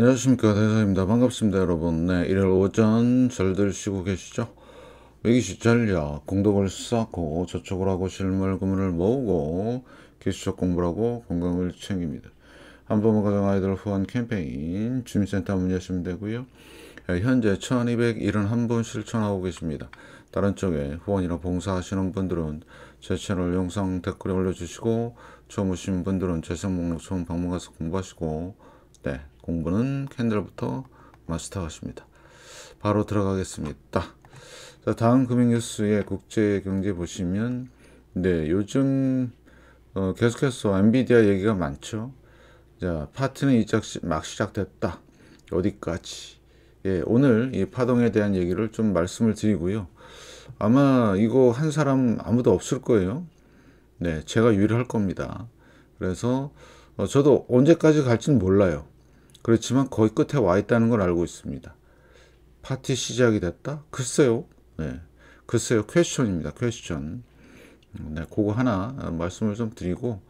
안녕하십니까 대사입니다 반갑습니다 여러분 네 1월 오전 잘들 으시고 계시죠 외기시 전략 공덕을 쌓고 저축을 하고 실물 금을 모으고 기술적 공부를 하고 건강을 챙깁니다 한부모 가정 아이들 후원 캠페인 주민센터 문의하시면 되고요 예, 현재 1271분 실천하고 계십니다 다른 쪽에 후원이나 봉사하시는 분들은 제 채널 영상 댓글에 올려주시고 처음 오신 분들은 재생 목록 처음 방문가서 공부하시고 네 공부는 캔들부터 마스터하십니다. 바로 들어가겠습니다. 자, 다음 금융뉴스의 국제경제 보시면 네, 요즘 어, 계속해서 엔비디아 얘기가 많죠. 자, 파트는 이작 막 시작됐다. 어디까지? 예, 오늘 이 파동에 대한 얘기를 좀 말씀을 드리고요. 아마 이거 한 사람 아무도 없을 거예요. 네, 제가 유일할 겁니다. 그래서 어, 저도 언제까지 갈지는 몰라요. 그렇지만 거의 끝에 와 있다는 걸 알고 있습니다. 파티 시작이 됐다? 글쎄요. 네. 글쎄요. 퀘스천입니다. 퀘스천. 네, 그거 하나 말씀을 좀 드리고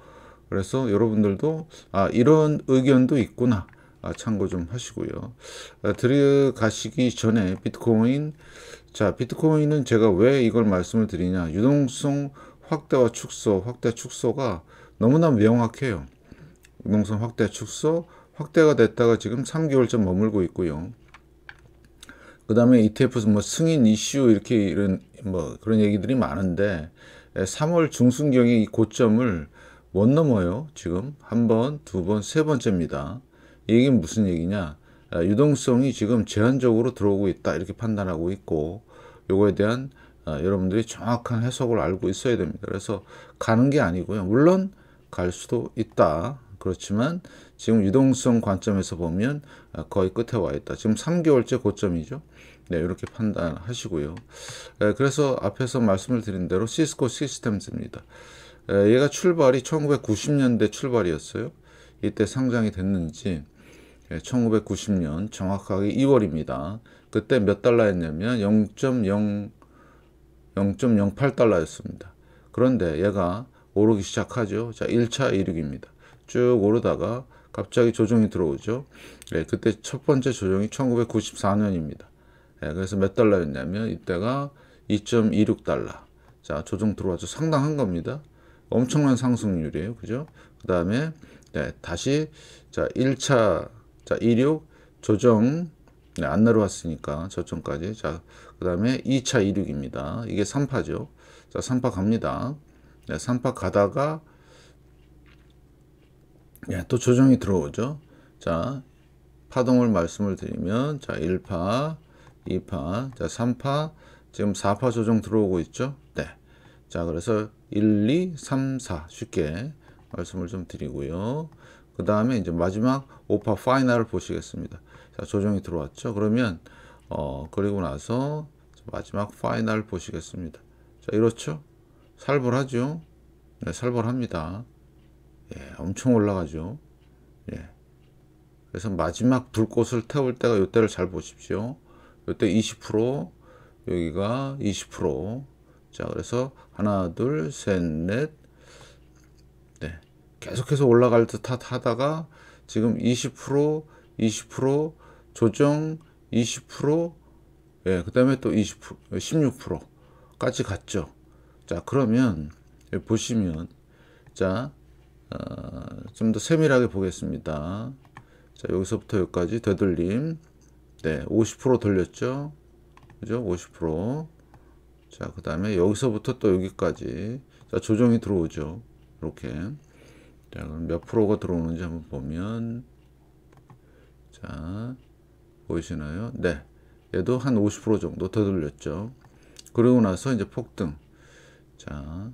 그래서 여러분들도 아 이런 의견도 있구나 아, 참고 좀 하시고요. 아, 들어가시기 전에 비트코인 자 비트코인은 제가 왜 이걸 말씀을 드리냐 유동성 확대와 축소 확대 축소가 너무나 명확해요. 유동성 확대 축소 확대가 됐다가 지금 3개월째 머물고 있고요. 그 다음에 ETF 뭐 승인 이슈 이렇게 이런 뭐 그런 얘기들이 많은데 3월 예, 중순경에 이 고점을 못 넘어요. 지금 한 번, 두 번, 세 번째입니다. 이게 무슨 얘기냐? 아, 유동성이 지금 제한적으로 들어오고 있다 이렇게 판단하고 있고 요거에 대한 아, 여러분들이 정확한 해석을 알고 있어야 됩니다. 그래서 가는 게 아니고요. 물론 갈 수도 있다. 그렇지만 지금 유동성 관점에서 보면 아, 거의 끝에 와 있다. 지금 3개월째 고점이죠. 네, 이렇게 판단하시고요. 예, 그래서 앞에서 말씀을 드린 대로 시스코 시스템즈입니다. 예, 얘가 출발이 1990년대 출발이었어요. 이때 상장이 됐는지 1990년 예, 정확하게 2월입니다. 그때 몇 달러였냐면 0.0 0.08달러였습니다. 그런데 얘가 오르기 시작하죠. 자, 1차 이륙입니다. 쭉 오르다가 갑자기 조정이 들어오죠. 예, 그때 첫 번째 조정이 1994년입니다. 예, 그래서 몇 달러였냐면 이때가 2.26달러. 자, 조정 들어와서 상당한 겁니다. 엄청난 상승률이에요. 그죠? 그 다음에 네, 예, 다시 자 1차 자 26, 조정 네, 안 내려왔으니까 저점까지 자그 다음에 2차 26입니다. 이게 3파죠. 자 3파 갑니다. 네, 3파 가다가 예, 또 조정이 들어오죠. 자, 파동을 말씀을 드리면 자, 1파, 2파, 자, 3파, 지금 4파 조정 들어오고 있죠. 네. 자, 그래서 1, 2, 3, 4 쉽게 말씀을 좀 드리고요. 그 다음에 이제 마지막 5파 파이널을 보시겠습니다. 자, 조정이 들어왔죠. 그러면 어, 그리고 나서 마지막 파이널 보시겠습니다. 자, 이렇죠. 살벌하죠. 네, 살벌합니다. 예, 엄청 올라가죠. 예. 그래서 마지막 불꽃을 태울 때가 요때를 잘 보십시오. 요때 20% 여기가 20%자 그래서 하나 둘셋넷 네. 계속해서 올라갈 듯 하다가 지금 20% 20% 조정 20% 예, 그 다음에 또 20%, 16%까지 갔죠. 자, 그러면, 예, 보시면, 자, 어, 좀더 세밀하게 보겠습니다. 자, 여기서부터 여기까지 되돌림. 네, 50% 돌렸죠? 그죠? 50%. 자, 그 다음에 여기서부터 또 여기까지. 자, 조정이 들어오죠. 이렇게. 자, 그럼 몇 프로가 들어오는지 한번 보면. 자, 보이시나요? 네. 얘도 한 50% 정도 더 돌렸죠. 그러고 나서 이제 폭등. 자,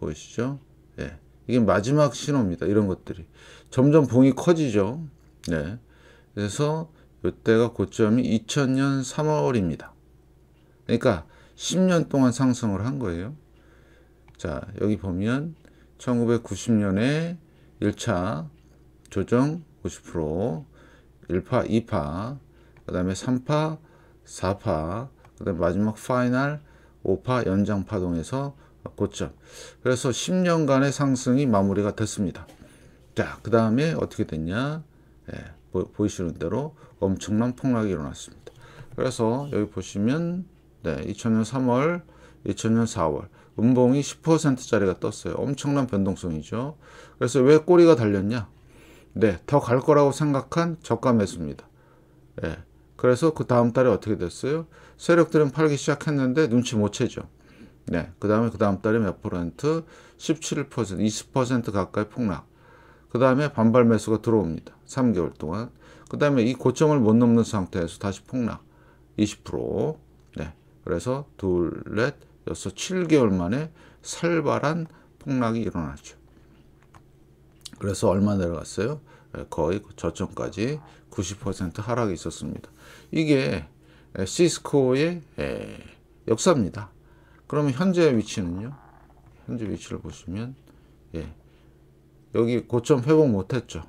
보이시죠? 예. 이게 마지막 신호입니다. 이런 것들이. 점점 봉이 커지죠. 네. 그래서 이때가 고점이 2000년 3월입니다. 그러니까 10년 동안 상승을 한 거예요. 자, 여기 보면 1990년에 1차 조정 50%, 1파, 2파, 그 다음에 3파, 4파, 그 다음에 마지막 파이널 5파 연장 파동에서 고점. 그래서 10년간의 상승이 마무리가 됐습니다. 자, 그 다음에 어떻게 됐냐? 예, 보, 이시는 대로 엄청난 폭락이 일어났습니다. 그래서 여기 보시면 네, 2000년 3월, 2000년 4월 음봉이 10%짜리가 떴어요. 엄청난 변동성이죠. 그래서 왜 꼬리가 달렸냐? 네, 더 갈 거라고 생각한 저가 매수입니다. 예, 그래서 그 다음 달에 어떻게 됐어요? 세력들은 팔기 시작했는데 눈치 못 채죠. 네. 그 다음에 그 다음 달에 몇 퍼센트? 17%, 20% 가까이 폭락. 그 다음에 반발 매수가 들어옵니다. 3개월 동안. 그 다음에 이 고점을 못 넘는 상태에서 다시 폭락. 20%. 네. 그래서 둘, 넷, 여섯, 7개월 만에 살발한 폭락이 일어났죠. 그래서 얼마 내려갔어요? 네, 거의 그 저점까지 90% 하락이 있었습니다. 이게 시스코의 역사입니다. 그러면 현재 위치는요. 현재 위치를 보시면 예. 여기 고점 회복 못했죠.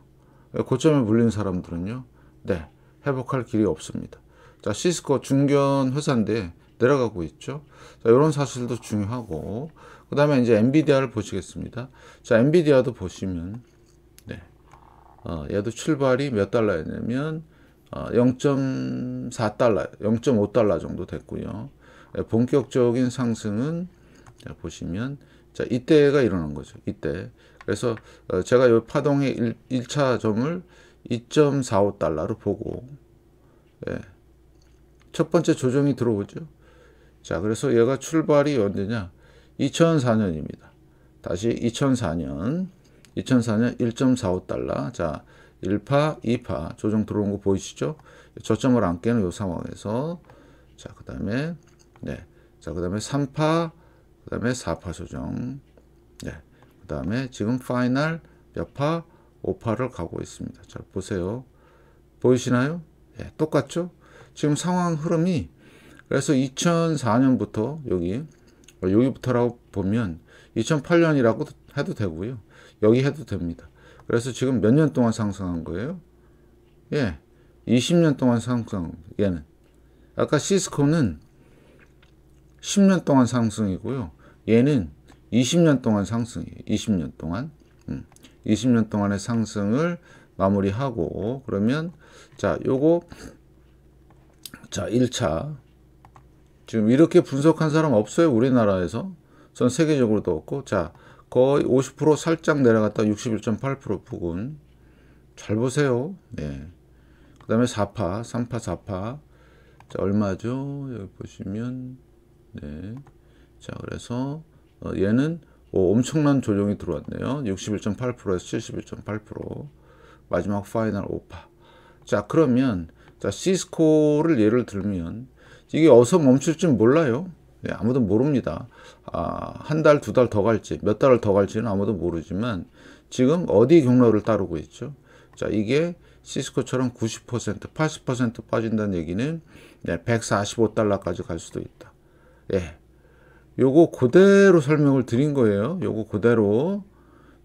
예, 고점에 물린 사람들은요. 네. 회복할 길이 없습니다. 자, 시스코 중견 회사인데 내려가고 있죠. 자, 이런 사실도 중요하고 그 다음에 이제 엔비디아를 보시겠습니다. 자, 엔비디아도 보시면 네. 어, 얘도 출발이 몇 달러였냐면 어, 0.4달러, 0.5달러 정도 됐고요. 예, 본격적인 상승은 보시면 자 이때가 일어난 거죠. 이때. 그래서 어, 제가 이 파동의 1, 차점을 2.45달러로 보고 예. 첫 번째 조정이 들어오죠. 자 그래서 얘가 출발이 언제냐 2004년입니다. 다시 2004년 2004년 1.45달러 자 1파 2파 조정 들어온 거 보이시죠? 예, 저점을 안 깨는 요 상황에서 자그 다음에 네. 자, 그 다음에 3파, 그 다음에 4파 조정. 네. 그 다음에 지금 파이널 몇 파? 5파를 가고 있습니다. 잘 보세요. 보이시나요? 예, 똑같죠? 지금 상황 흐름이 그래서 2004년부터 여기 여기부터라고 보면 2008년이라고 해도 되고요. 여기 해도 됩니다. 그래서 지금 몇 년 동안 상승한 거예요? 예, 20년 동안 상승 얘는 아까 시스코는 10년 동안 상승이고요. 얘는 20년 동안 상승이에요. 20년 동안. 음. 20년 동안의 상승을 마무리하고 그러면 자, 요거 자, 1차 지금 이렇게 분석한 사람 없어요. 우리나라에서. 전 세계적으로도 없고 자, 거의 50% 살짝 내려갔다 61.8% 부근. 잘 보세요. 네. 그다음에 4파, 3파, 4파. 자, 얼마죠? 여기 보시면 네. 자, 그래서 어, 얘는 오, 엄청난 조정이 들어왔네요. 61.8%에서 71.8% 마지막 파이널 오파. 자, 그러면 자 시스코를 예를 들면 이게 어서 멈출 지 몰라요. 네, 아무도 모릅니다. 아, 한 달, 두 달 더 갈지, 몇 달을 더 갈지는 아무도 모르지만 지금 어디 경로를 따르고 있죠? 자, 이게 시스코처럼 90%, 80% 빠진다는 얘기는 145달러까지 갈 수도 있다. 예. 요거 그대로 설명을 드린 거예요. 요거 그대로.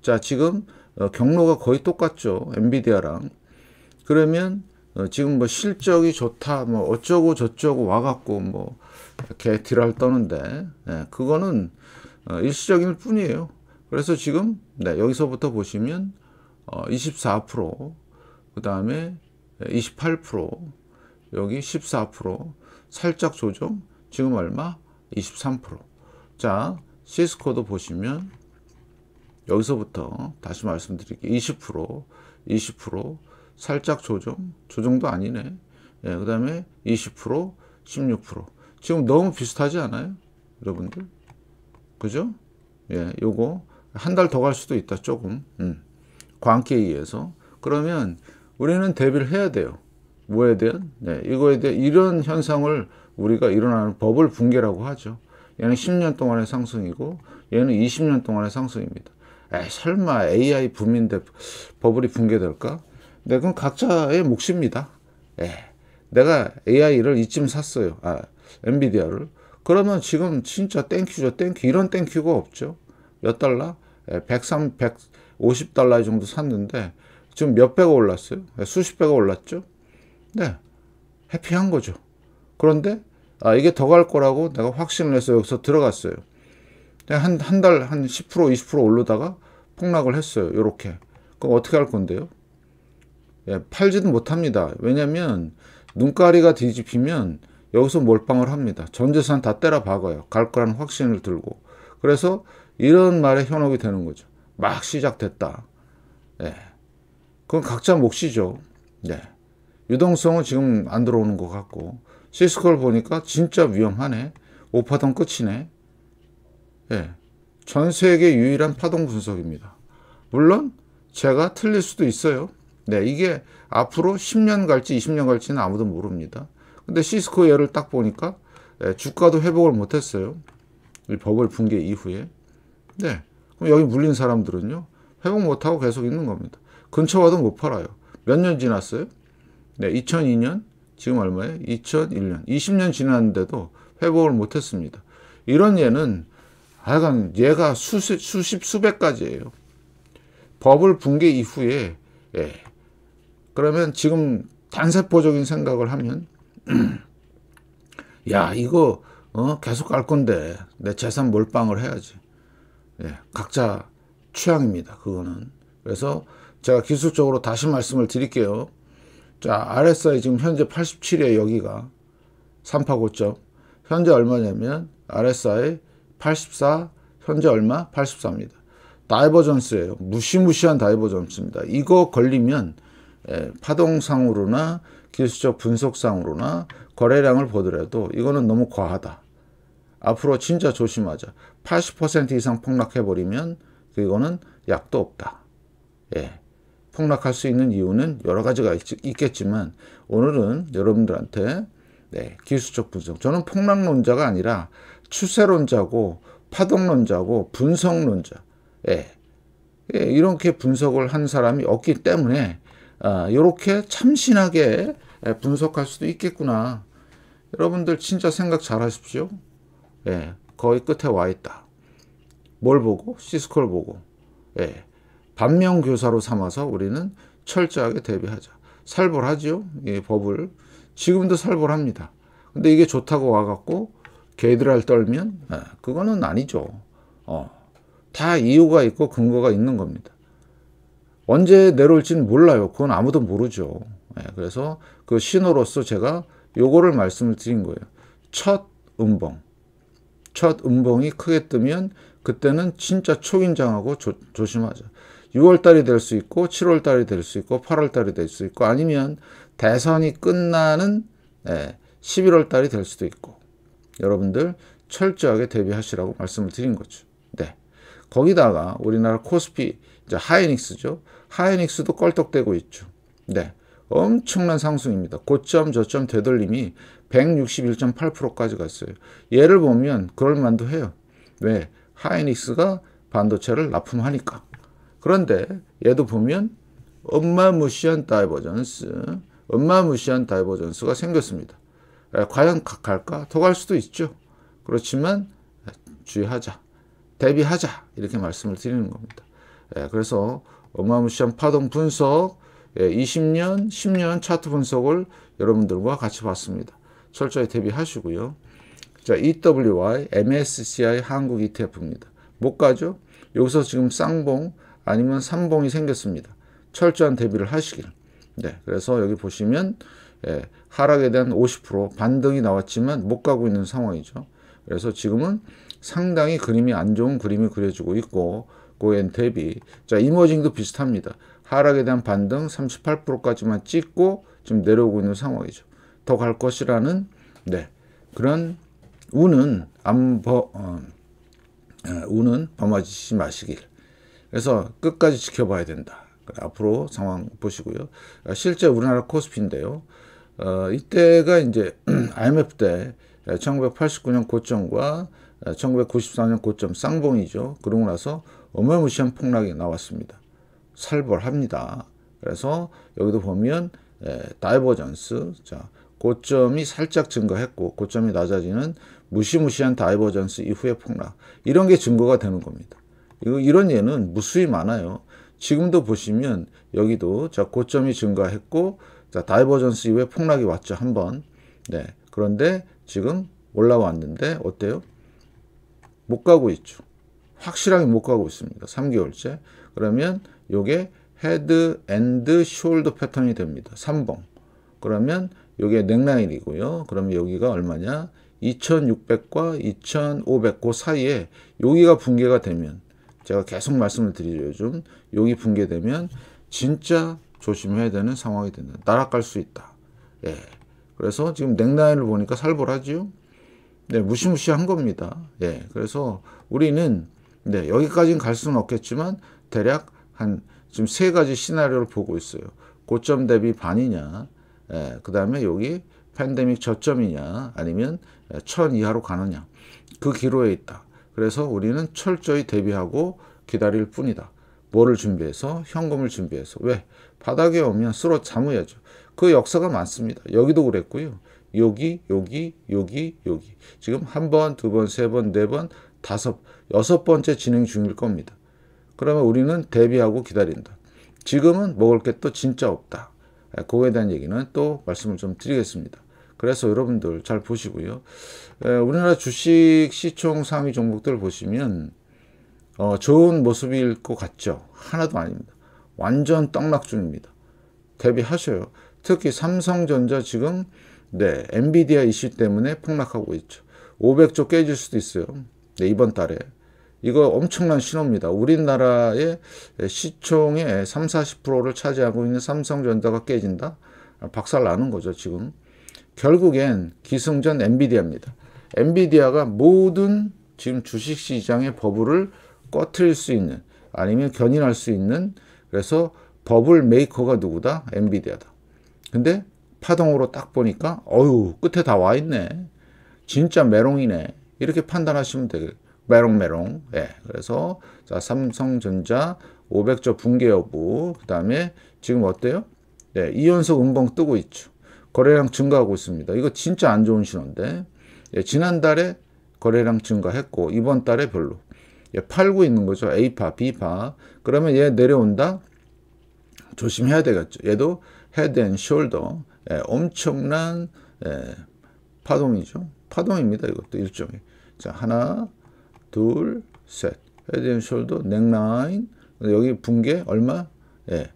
자, 지금 어, 경로가 거의 똑같죠. 엔비디아랑. 그러면 어, 지금 뭐 실적이 좋다, 뭐 어쩌고 저쩌고 와갖고 뭐 이렇게 딜랄 떠는데, 예, 그거는 어, 일시적일 뿐이에요. 그래서 지금 네, 여기서부터 보시면 24%, 그 다음에 28%, 여기 14%, 살짝 조정, 지금 얼마? 23%. 자, 시스코도 보시면 여기서부터 다시 말씀드릴게요. 20%, 20%, 살짝 조정, 조정도 아니네. 예, 그 다음에 20%, 16%. 지금 너무 비슷하지 않아요? 여러분들? 그죠? 예, 요거 한 달 더 갈 수도 있다, 조금. 음. 광기에 의해서. 그러면 우리는 대비를 해야 돼요. 뭐에 대한? 네, 이거에 대한 이런 현상을 우리가 일어나는 버블 붕괴라고 하죠. 얘는 10년 동안의 상승이고 얘는 20년 동안의 상승입니다. 에이, 설마 AI 붐인데 버블이 붕괴될까? 네, 그건 각자의 몫입니다. 에이, 예. 내가 AI를 이쯤 샀어요. 아, 엔비디아를. 그러면 지금 진짜 땡큐죠. 땡큐. 이런 땡큐가 없죠. 몇 달러? 103, 예, 150달러 정도 샀는데 지금 몇 배가 올랐어요? 예, 수십 배가 올랐죠? 네. 해피한 거죠. 그런데 아, 이게 더 갈 거라고 내가 확신을 해서 여기서 들어갔어요. 한, 한 달, 한 10%, 20% 오르다가 폭락을 했어요. 요렇게. 그럼 어떻게 할 건데요? 예, 팔지도 못합니다. 왜냐면, 눈가리가 뒤집히면 여기서 몰빵을 합니다. 전 재산 다 때려 박아요. 갈 거라는 확신을 들고. 그래서 이런 말에 현혹이 되는 거죠. 막 시작됐다. 예. 그건 각자 몫이죠. 예. 유동성은 지금 안 들어오는 것 같고. 시스코를 보니까 진짜 위험하네. 오파동 끝이네. 예. 전 세계 유일한 파동 분석입니다. 물론 제가 틀릴 수도 있어요. 네, 이게 앞으로 10년 갈지 20년 갈지는 아무도 모릅니다. 근데 시스코 예를 딱 보니까 예, 주가도 회복을 못했어요. 이 버블 붕괴 이후에. 네, 그럼 여기 물린 사람들은요. 회복 못하고 계속 있는 겁니다. 근처 와도 못 팔아요. 몇 년 지났어요? 네, 2002년 지금 얼마예요? 2001년. 20년 지났는데도 회복을 못했습니다. 이런 예는 하여간 얘가 수십, 수십 수백 가지예요. 버블 붕괴 이후에 예. 그러면 지금 단세포적인 생각을 하면 야 이거 어? 계속 갈 건데 내 재산 몰빵을 해야지. 예. 각자 취향입니다. 그거는. 그래서 제가 기술적으로 다시 말씀을 드릴게요. 자, RSI 지금 현재 87이에요, 여기가. 3파 고점. 현재 얼마냐면, RSI 84, 현재 얼마? 84입니다. 다이버전스예요. 무시무시한 다이버전스입니다. 이거 걸리면 예, 파동상으로나 기술적 분석상으로나 거래량을 보더라도 이거는 너무 과하다. 앞으로 진짜 조심하자. 80% 이상 폭락해버리면 그거는 약도 없다. 예. 폭락할 수 있는 이유는 여러 가지가 있, 겠지만 오늘은 여러분들한테 네, 기술적 분석 저는 폭락론자가 아니라 추세론자고 파동론자고 분석론자 예, 예, 이렇게 분석을 한 사람이 없기 때문에 아, 이렇게 참신하게 예, 분석할 수도 있겠구나 여러분들 진짜 생각 잘 하십시오 예, 거의 끝에 와 있다 뭘 보고? 시스코를 보고 예, 반면교사로 삼아서 우리는 철저하게 대비하자. 살벌하지요? 예, 법을. 지금도 살벌합니다. 근데 이게 좋다고 와갖고 개드랄 떨면 예, 그거는 아니죠. 어, 다 이유가 있고 근거가 있는 겁니다. 언제 내려올지는 몰라요. 그건 아무도 모르죠. 예, 그래서 그 신호로서 제가 요거를 말씀을 드린 거예요. 첫 음봉. 첫 음봉이 크게 뜨면 그때는 진짜 초긴장하고 조, 조심하자. 6월달이 될 수 있고 7월달이 될 수 있고 8월달이 될 수 있고 아니면 대선이 끝나는 11월달이 예, 될 수도 있고 여러분들 철저하게 대비하시라고 말씀을 드린 거죠. 네. 거기다가 우리나라 코스피 이제 하이닉스죠. 하이닉스도 껄떡대고 있죠. 네. 엄청난 상승입니다. 고점 저점 되돌림이 161.8%까지 갔어요. 예를 보면 그럴 만도 해요. 왜? 하이닉스가 반도체를 납품하니까. 그런데 얘도 보면 엄마 무시한 다이버전스, 엄마 무시한 다이버전스가 생겼습니다. 과연 갈까? 더 갈 수도 있죠. 그렇지만 주의하자, 대비하자 이렇게 말씀을 드리는 겁니다. 그래서 어마무시한 파동 분석, 20년, 10년 차트 분석을 여러분들과 같이 봤습니다. 철저히 대비하시고요. 자, EWI, MSCI 한국 ETF입니다. 못 가죠? 여기서 지금 쌍봉 아니면 삼봉이 생겼습니다. 철저한 대비를 하시길. 네, 그래서 여기 보시면 예, 하락에 대한 50% 반등이 나왔지만 못 가고 있는 상황이죠. 그래서 지금은 상당히 그림이 안 좋은 그림이 그려지고 있고 고엔 대비 자 이머징도 비슷합니다. 하락에 대한 반등 38%까지만 찍고 지금 내려오고 있는 상황이죠. 더 갈 것이라는 네 그런 우는 안버 어, 우는 어, 범하지 마시길. 그래서 끝까지 지켜봐야 된다. 앞으로 상황 보시고요. 아, 실제 우리나라 코스피인데요. 어, 이때가 이제 IMF 때 1989년 고점과 1994년 고점 쌍봉이죠. 그러고 나서 어마무시한 폭락이 나왔습니다. 살벌합니다. 그래서 여기도 보면 에, 다이버전스 자 고점이 살짝 증가했고 고점이 낮아지는 무시무시한 다이버전스 이후의 폭락 이런 게 증거가 되는 겁니다. 이런 예는 무수히 많아요. 지금도 보시면 여기도 자 고점이 증가했고 자 다이버전스 이후에 폭락이 왔죠 한번 네 그런데 지금 올라왔는데 어때요 못 가고 있죠 확실하게 못 가고 있습니다 3개월째 그러면 요게 헤드 앤드 숄더 패턴이 됩니다 3봉 그러면 요게 넥라인이고요 그러면 여기가 얼마냐 2600과 2500고 사이에 여기가 붕괴가 되면 제가 계속 말씀을 드리죠. 요즘 여기 붕괴되면 진짜 조심해야 되는 상황이 된다. 날아갈 수 있다. 예. 그래서 지금 냉라인을 보니까 살벌하지요. 네, 무시무시한 겁니다. 예. 그래서 우리는 네, 여기까지는 갈 수는 없겠지만 대략 한 지금 세 가지 시나리오를 보고 있어요. 고점 대비 반이냐, 예, 그 다음에 여기 팬데믹 저점이냐, 아니면 예, 천 이하로 가느냐. 그 기로에 있다. 그래서 우리는 철저히 대비하고 기다릴 뿐이다. 뭐를 준비해서? 현금을 준비해서. 왜? 바닥에 오면 쓰러 잠무야죠. 그 역사가 많습니다. 여기도 그랬고요. 여기, 여기, 여기, 여기. 지금 한 번, 두 번, 세 번, 네 번, 다섯, 여섯 번째 진행 중일 겁니다. 그러면 우리는 대비하고 기다린다. 지금은 먹을 게 또 진짜 없다. 아, 그거에 대한 얘기는 또 말씀을 좀 드리겠습니다. 그래서 여러분들 잘 보시고요. 에, 우리나라 주식 시총 상위 종목들 보시면 어, 좋은 모습일 것 같죠. 하나도 아닙니다. 완전 떡락중입니다. 대비하셔요. 특히 삼성전자 지금 네 엔비디아 이슈 때문에 폭락하고 있죠. 500조 깨질 수도 있어요. 네, 이번 달에. 이거 엄청난 신호입니다. 우리나라의 시총의 3, 0 40%를 차지하고 있는 삼성전자가 깨진다? 박살 나는 거죠, 지금. 결국엔 기승전 엔비디아입니다. 엔비디아가 모든 지금 주식시장의 버블을 꺼트릴 수 있는 아니면 견인할 수 있는 그래서 버블 메이커가 누구다? 엔비디아다. 근데 파동으로 딱 보니까 어유 끝에 다 와 있네. 진짜 메롱이네. 이렇게 판단하시면 되겠 메롱메롱. 예. 그래서 자 삼성전자 500조 붕괴 여부. 그다음에 지금 어때요? 네, 이연속 음봉 뜨고 있죠. 거래량 증가하고 있습니다. 이거 진짜 안 좋은 신호인데 예, 지난달에 거래량 증가했고 이번 달에 별로 예, 팔고 있는 거죠. A파, B파 그러면 얘 내려온다? 조심해야 되겠죠. 얘도 헤드 앤 숄더 예, 엄청난 예, 파동이죠. 파동입니다. 이것도 일종의 자 하나 둘셋 헤드 앤 숄더 넥라인 여기 붕괴 얼마? 예,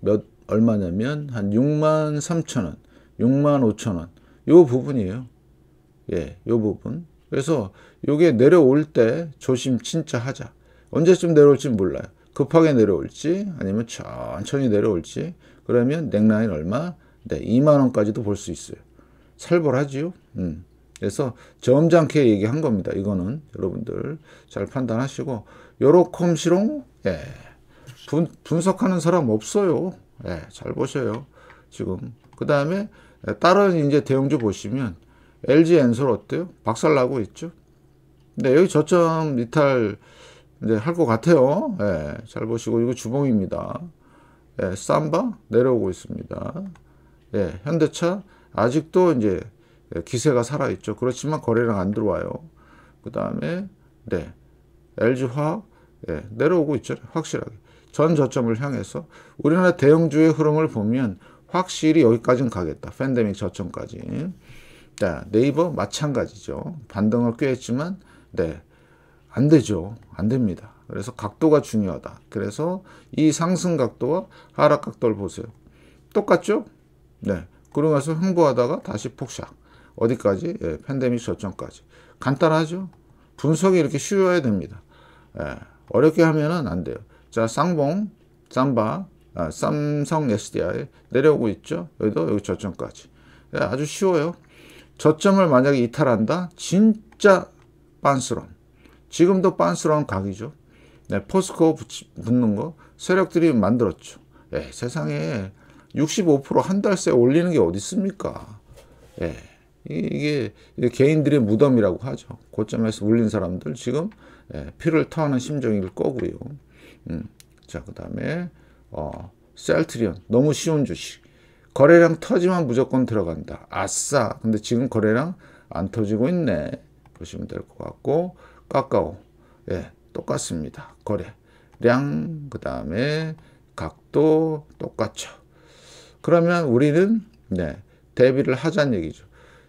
몇 얼마냐면 한 6만 3천 원 6만 5 0 원. 요 부분이에요. 예, 요 부분. 그래서 요게 내려올 때 조심 진짜 하자. 언제쯤 내려올지 몰라요. 급하게 내려올지 아니면 천천히 내려올지 그러면 넥라인 얼마? 네, 2만원까지도 볼 수 있어요. 살벌하지요? 음. 그래서 점잖게 얘기한 겁니다. 이거는 여러분들 잘 판단하시고 요로컴시롱 예. 분, 분석하는 사람 없어요. 예, 잘 보셔요. 지금 그 다음에 예, 다른 이제 대형주 보시면 LG 엔솔 어때요? 박살나고 있죠. 근 여기 저점 이탈 이제 할것 같아요. 예, 잘 보시고 이거 주봉입니다. 예, 삼바 내려오고 있습니다. 예, 현대차 아직도 이제 기세가 살아 있죠. 그렇지만 거래량 안 들어와요. 그 다음에 네 LG 화학 예, 내려오고 있죠. 확실하게 전 저점을 향해서 우리나라 대형주의 흐름을 보면 확실히 여기까지는 가겠다. 팬데믹 저점까지. 네, 네이버 마찬가지죠. 반등을 꽤 했지만 네, 안 되죠. 안 됩니다. 그래서 각도가 중요하다. 그래서 이 상승 각도와 하락 각도를 보세요. 똑같죠? 네. 그러고 서 횡보하다가 다시 폭삭. 어디까지? 예, 팬데믹 저점까지. 간단하죠? 분석이 이렇게 쉬워야 됩니다. 예, 어렵게 하면안 돼요. 자, 쌍봉, 쌈바, 아, 삼성 SDI 내려오고 있죠. 여기도 여기 저점까지. 예, 아주 쉬워요. 저점을 만약에 이탈한다? 진짜 빤스런. 지금도 빤스런 각이죠. 네, 포스코 붙이, 붙는 거 세력들이 만들었죠. 예, 세상에 65%한 달 새 올리는 게 어디 있습니까? 예, 이 이게, 개인들의 무덤이라고 하죠. 고점에서 울린 사람들 지금 예, 피를 터하는 심정일 거고요. 음, 자, 그 다음에 어, 셀트리온 너무 쉬운 주식 거래량 터지면 무조건 들어간다 아싸 근데 지금 거래량 안 터지고 있네 보시면 될 것 같고 카카오 예 똑같습니다 거래량 그 다음에 각도 똑같죠 그러면 우리는 네 대비를 하자는 얘기죠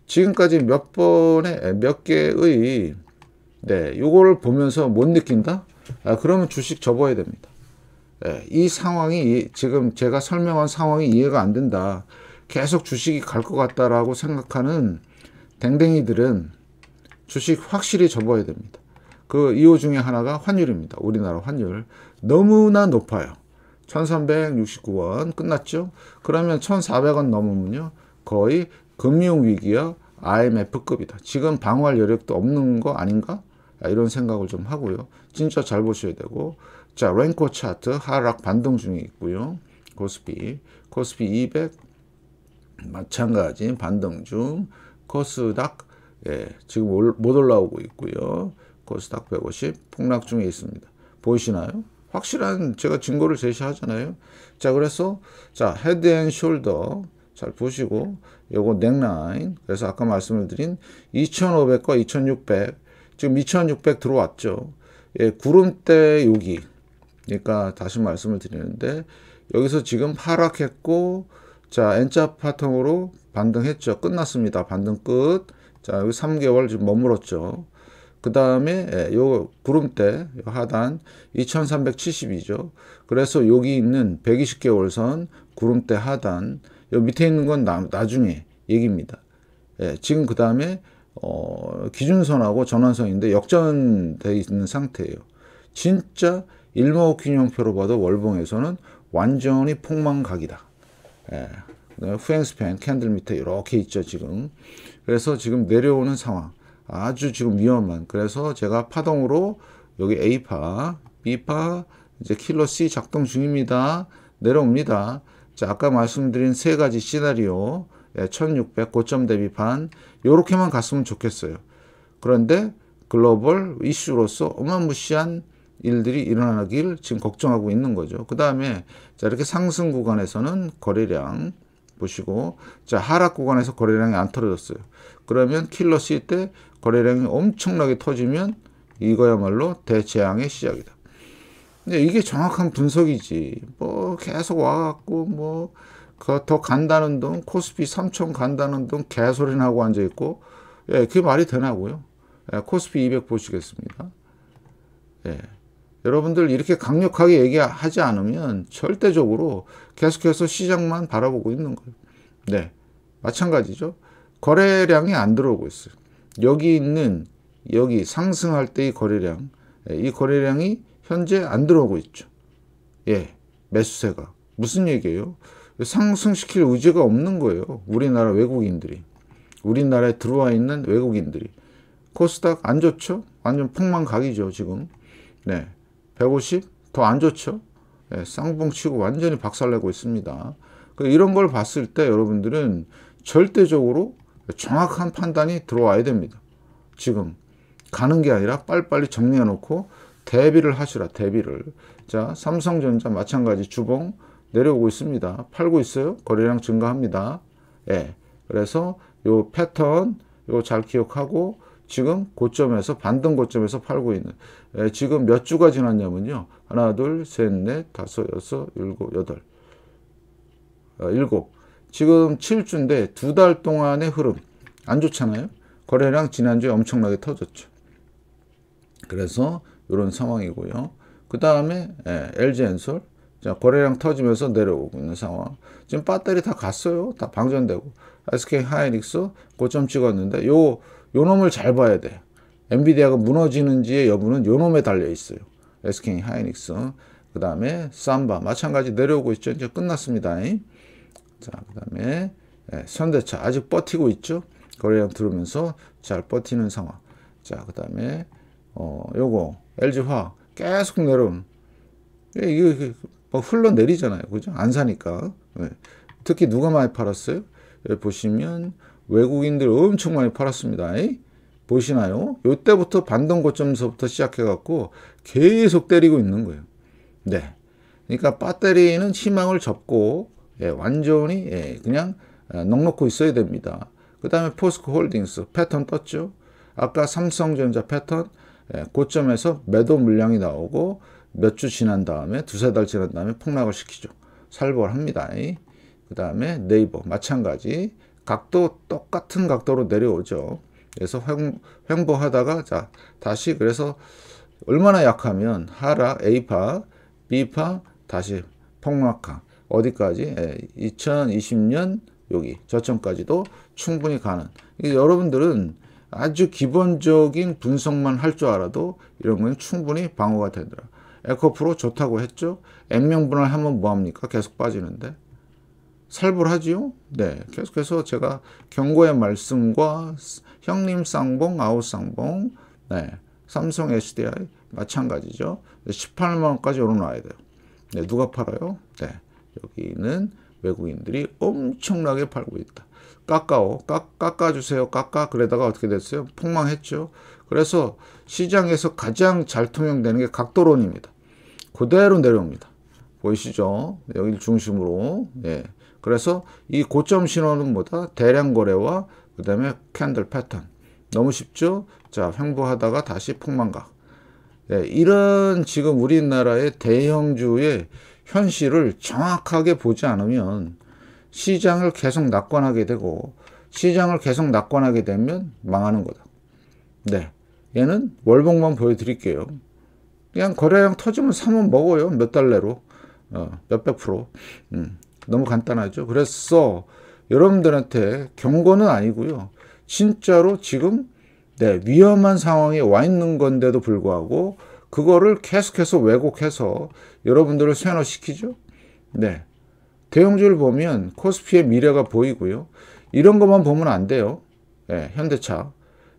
지금까지 몇 번의 몇 개의 네 요걸 보면서 못 느낀다 아, 그러면 주식 접어야 됩니다 예, 이 상황이 지금 제가 설명한 상황이 이해가 안 된다. 계속 주식이 갈 것 같다라고 생각하는 댕댕이들은 주식 확실히 접어야 됩니다. 그 이유 중에 하나가 환율입니다. 우리나라 환율. 너무나 높아요. 1369원 끝났죠? 그러면 1400원 넘으면요. 거의 금융위기와 IMF급이다. 지금 방어할 여력도 없는 거 아닌가? 이런 생각을 좀 하고요. 진짜 잘 보셔야 되고 자, 랭코 차트 하락 반등 중에 있고요. 코스피, 코스피 200 마찬가지 반등 중. 코스닥 예, 지금 올, 못 올라오고 있고요. 코스닥 150 폭락 중에 있습니다. 보이시나요? 확실한 제가 증거를 제시하잖아요. 자, 그래서 자, 헤드 앤 숄더 잘 보시고 요거 넥라인 그래서 아까 말씀을 드린 2500과 2600 지금 2600 들어왔죠. 예, 구름대 여기 그러니까 다시 말씀을 드리는데 여기서 지금 하락했고 자 N자 파통으로 반등했죠. 끝났습니다. 반등 끝. 자 여기 3개월 지금 머물었죠. 그 다음에 예, 요 구름대 요 하단 2372죠. 그래서 여기 있는 120개 월선 구름대 하단 요 밑에 있는 건 나, 나중에 얘기입니다. 예, 지금 그 다음에 어, 기준선하고 전환선인데 역전돼 있는 상태예요. 진짜 일목균형표로 봐도 월봉에서는 완전히 폭망각이다. 예. 후행스팬 캔들 밑에 이렇게 있죠 지금. 그래서 지금 내려오는 상황 아주 지금 위험한. 그래서 제가 파동으로 여기 A파, B파, 이제 킬러 C 작동 중입니다. 내려옵니다. 자, 아까 말씀드린 세 가지 시나리오, 예, 1600 고점 대비판, 요렇게만 갔으면 좋겠어요. 그런데 글로벌 이슈로서 어마무시한 일들이 일어나길 지금 걱정하고 있는 거죠. 그 다음에 자 이렇게 상승 구간에서는 거래량 보시고 자 하락 구간에서 거래량이 안어졌어요 그러면 킬러 시때 거래량이 엄청나게 터지면 이거야말로 대재앙의 시작이다. 근데 이게 정확한 분석이지. 뭐 계속 와갖고 뭐더 그 간다는 둥 코스피 3천 간다는 둥 개소리 나고 앉아 있고 예, 그게 말이 되나고요. 예, 코스피 200 보시겠습니다. 예. 여러분들 이렇게 강력하게 얘기하지 않으면 절대적으로 계속해서 시장만 바라보고 있는 거예요. 네. 마찬가지죠. 거래량이 안 들어오고 있어요. 여기 있는 여기 상승할 때의 거래량 예, 이 거래량이 현재 안 들어오고 있죠. 예. 매수세가 무슨 얘기예요? 상승시킬 의지가 없는 거예요. 우리나라 외국인들이. 우리나라에 들어와 있는 외국인들이. 코스닥 안 좋죠? 완전 폭망 각이죠, 지금. 네. 150? 더 안 좋죠? 예, 쌍봉치고 완전히 박살내고 있습니다. 그러니까 이런 걸 봤을 때 여러분들은 절대적으로 정확한 판단이 들어와야 됩니다. 지금 가는 게 아니라 빨리빨리 정리해 놓고 대비를 하시라 대비를 자 삼성전자 마찬가지 주봉 내려오고 있습니다 팔고 있어요 거래량 증가합니다 예 그래서 요 패턴 요잘 기억하고 지금 고점에서 반등 고점에서 팔고 있는 에, 예, 지금 몇 주가 지났냐면요 하나 둘셋넷 다섯 여섯 일곱 여덟 아, 일곱 지금 7주인데 두 달 동안의 흐름 안 좋잖아요 거래량 지난주에 엄청나게 터졌죠 그래서 이런 상황이고요 그 다음에 LG엔솔 예, 자, 거래량 터지면서 내려오고 있는 상황. 지금 배터리 다 갔어요. 다 방전되고. SK 하이닉스 고점 찍었는데 요 요놈을 잘 봐야 돼. 엔비디아가 무너지는지의 여부는 요놈에 달려 있어요. SK 하이닉스. 그 다음에 삼바 마찬가지 내려오고 있죠. 이제 끝났습니다. 자, 그 다음에 예, 현대차 아직 버티고 있죠. 거래량 들으면서 잘 버티는 상황. 자, 그 다음에 어, 요거 LG화 계속 내려옴. 예, 이게 막 흘러내리잖아요. 그죠? 안 사니까. 예. 특히 누가 많이 팔았어요? 예, 보시면 외국인들 엄청 많이 팔았습니다. 보시나요? 요때부터 반등 고점서부터 시작해갖고 계속 때리고 있는 거예요. 네. 그러니까 배터리는 희망을 접고 예, 완전히 예, 그냥 아, 넉넉고 있어야 됩니다. 그 다음에 포스코 홀딩스 패턴 떴죠. 아까 삼성전자 패턴 예, 고점에서 매도 물량이 나오고 몇 주 지난 다음에 두세 달 지난 다음에 폭락을 시키죠. 살벌합니다. 그 다음에 네이버 마찬가지 각도 똑같은 각도로 내려오죠. 그래서 횡, 횡보하다가 자 다시 그래서 얼마나 약하면 하라 A파 B파 다시 폭락하 어디까지 예, 2020년 여기 저점까지도 충분히 가는 여러분들은 아주 기본적인 분석만 할 줄 알아도 이런 건 충분히 방어가 되더라 에코프로 좋다고 했죠 액면분할 하면 뭐합니까 계속 빠지는데 살벌하지요? 네. 계속해서 제가 경고의 말씀과 형님 쌍봉, 아웃 쌍봉, 네. 삼성 SDI 마찬가지죠. 18만 원까지 오르나야 돼요. 네, 누가 팔아요? 네. 여기는 외국인들이 엄청나게 팔고 있다. 깎아오, 깎, 깎아주세요, 깎아. 그러다가 어떻게 됐어요? 폭망했죠. 그래서 시장에서 가장 잘 통용되는 게 각도론입니다. 그대로 내려옵니다. 보이시죠? 네, 여기를 중심으로. 예. 그래서 이 고점 신호는 뭐다? 대량 거래와 그 다음에 캔들 패턴. 너무 쉽죠? 자, 횡보하다가 다시 폭망각. 네, 이런 지금 우리나라의 대형주의 현실을 정확하게 보지 않으면 시장을 계속 낙관하게 되고 시장을 계속 낙관하게 되면 망하는 거다. 네. 얘는 월봉만 보여드릴게요. 그냥 거래량 터지면 사면 먹어요. 몇 달내로. 어, 몇백 프로. 음. 너무 간단하죠. 그래서 여러분들한테 경고는 아니고요. 진짜로 지금 네, 위험한 상황에 와 있는 건데도 불구하고 그거를 계속해서 왜곡해서 여러분들을 쇠뇌시키죠. 네. 대형주를 보면 코스피의 미래가 보이고요. 이런 것만 보면 안 돼요. 네, 현대차.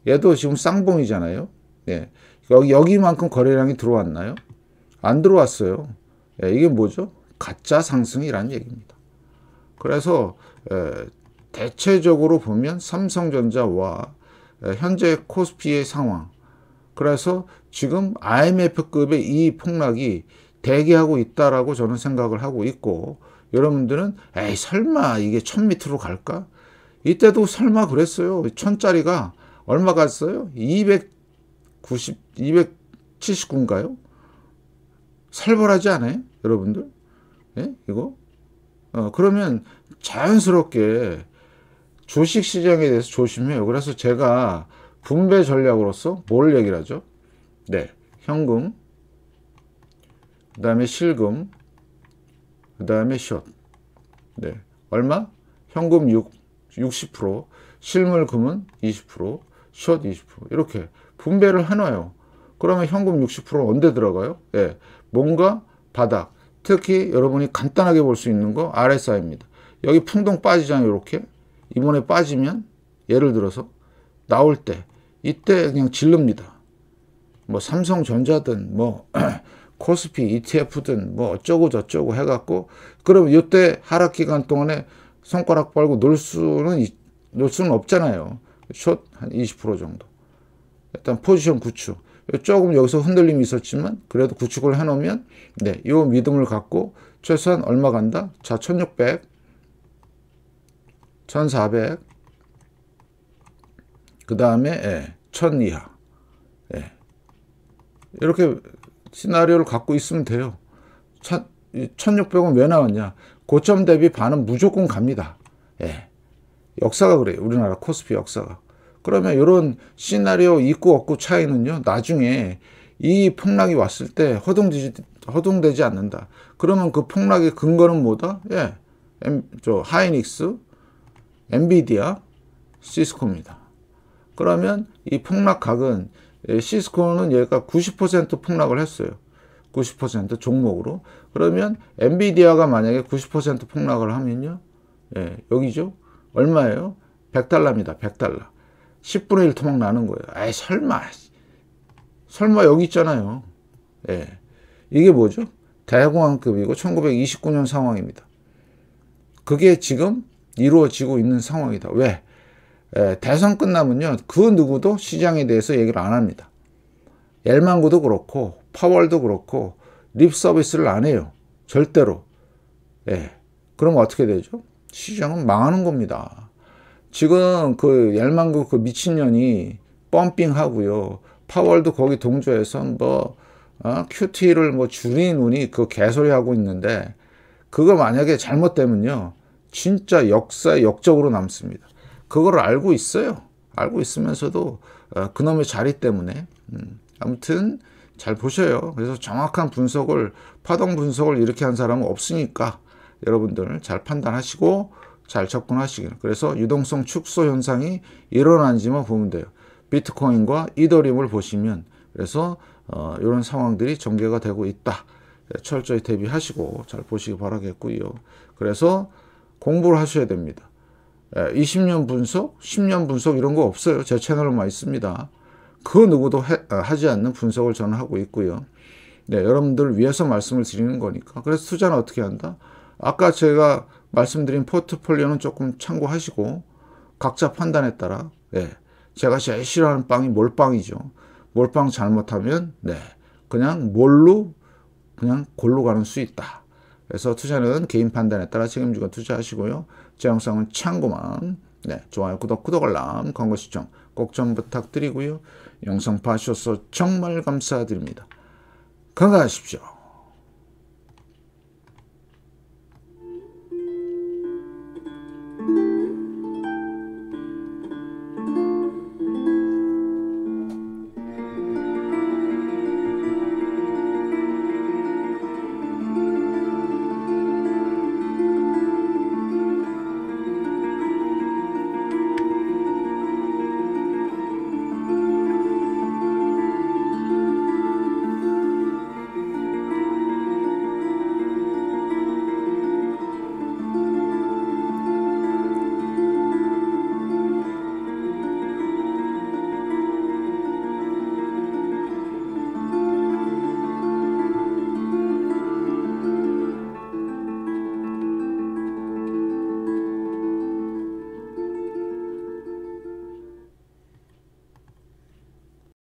얘도 지금 쌍봉이잖아요. 네. 여기, 여기만큼 거래량이 들어왔나요? 안 들어왔어요. 네, 이게 뭐죠? 가짜 상승이라는 얘기입니다. 그래서 대체적으로 보면 삼성전자와 현재 코스피의 상황 그래서 지금 IMF급의 이 폭락이 대기하고 있다라고 저는 생각을 하고 있고 여러분들은 에이 설마 이게 1 0 0 밑으로 갈까? 이때도 설마 그랬어요. 1 0 0 0짜리가 얼마 갔어요? 290, 279인가요? 살벌하지 않아요? 여러분들? 예? 이거? 어, 그러면 자연스럽게 주식 시장에 대해서 조심해요. 그래서 제가 분배 전략으로서 뭘 얘기를 하죠? 네, 현금, 그 다음에 실금, 그 다음에 숏. 네, 얼마? 현금 6, 60%, 실물금은 20%, 숏20% 이렇게 분배를 해놔요. 그러면 현금 60% 언제 들어가요? 예, 네, 뭔가 바닥, 특히 여러분이 간단하게 볼 수 있는 거 RSI입니다. 여기 풍동 빠지잖아요. 이렇게 이번에 빠지면 예를 들어서 나올 때 이때 그냥 질릅니다. 뭐 삼성전자든 뭐 코스피 ETF든 뭐 어쩌고 저쩌고 해갖고 그럼 이때 하락 기간 동안에 손가락 빨고 놀 수는 놀 수는 없잖아요. 숏 한 20% 정도. 일단 포지션 구축. 조금 여기서 흔들림이 있었지만 그래도 구축을 해놓으면 네, 이 믿음을 갖고 최소한 얼마 간다? 자, 1600, 1400, 그 다음에 예, 1000 이하 예. 이렇게 시나리오를 갖고 있으면 돼요. 1600은 왜 나왔냐? 고점 대비 반은 무조건 갑니다. 예. 역사가 그래요. 우리나라 코스피 역사가. 그러면 이런 시나리오 있고 없고 차이는요, 나중에 이 폭락이 왔을 때 허둥지지, 허둥되지 않는다. 그러면 그 폭락의 근거는 뭐다? 예, 엠, 저 하이닉스, 엔비디아, 시스코입니다. 그러면 이 폭락각은 예, 시스코는 얘가 90% 폭락을 했어요. 90% 종목으로. 그러면 엔비디아가 만약에 90% 폭락을 하면요. 예, 여기죠. 얼마예요? 100달러입니다. 100달러. 10분의 1 토막 나는 거예요. 아이, 설마. 설마 여기 있잖아요. 예. 이게 뭐죠? 대공황급이고 1929년 상황입니다. 그게 지금 이루어지고 있는 상황이다. 왜? 예, 대선 끝나면요. 그 누구도 시장에 대해서 얘기를 안 합니다. 엘망구도 그렇고 파월도 그렇고 립 서비스를 안 해요. 절대로. 예. 그럼 어떻게 되죠? 시장은 망하는 겁니다. 지금 그 얄만구 그 미친년이 펌핑 하고요. 파월도 거기 동조해서 뭐, 어? 큐티를 뭐 줄이느니 그 개소리 하고 있는데, 그거 만약에 잘못되면요. 진짜 역사 역적으로 남습니다. 그걸 알고 있어요. 알고 있으면서도 어, 그놈의 자리 때문에 음, 아무튼 잘 보셔요. 그래서 정확한 분석을 파동 분석을 이렇게 한 사람은 없으니까 여러분들 잘 판단하시고 잘 접근하시길. 그래서 유동성 축소 현상이 일어난지만 보면 돼요. 비트코인과 이더리움을 보시면 그래서 어, 이런 상황들이 전개가 되고 있다. 예, 철저히 대비하시고 잘 보시기 바라겠고요. 그래서 공부를 하셔야 됩니다. 20년 예, 분석, 10년 분석 이런 거 없어요. 제 채널에만 있습니다. 그 누구도 해, 어, 하지 않는 분석을 저는 하고 있고요. 네, 여러분들 위해서 말씀을 드리는 거니까. 그래서 투자는 어떻게 한다? 아까 제가 말씀드린 포트폴리오는 조금 참고하시고 각자 판단에 따라 네, 제가 제일 싫어하는 빵이 몰빵이죠. 몰빵 잘못하면 네, 그냥 몰로 그냥 골로 가는 수 있다. 그래서 투자는 개인 판단에 따라 책임지고 투자하시고요. 제 영상은 참고만 네, 좋아요, 구독, 구독 알람, 광고 시청 꼭 좀 부탁드리고요. 영상 봐주셔서 정말 감사드립니다. 건강하십시오.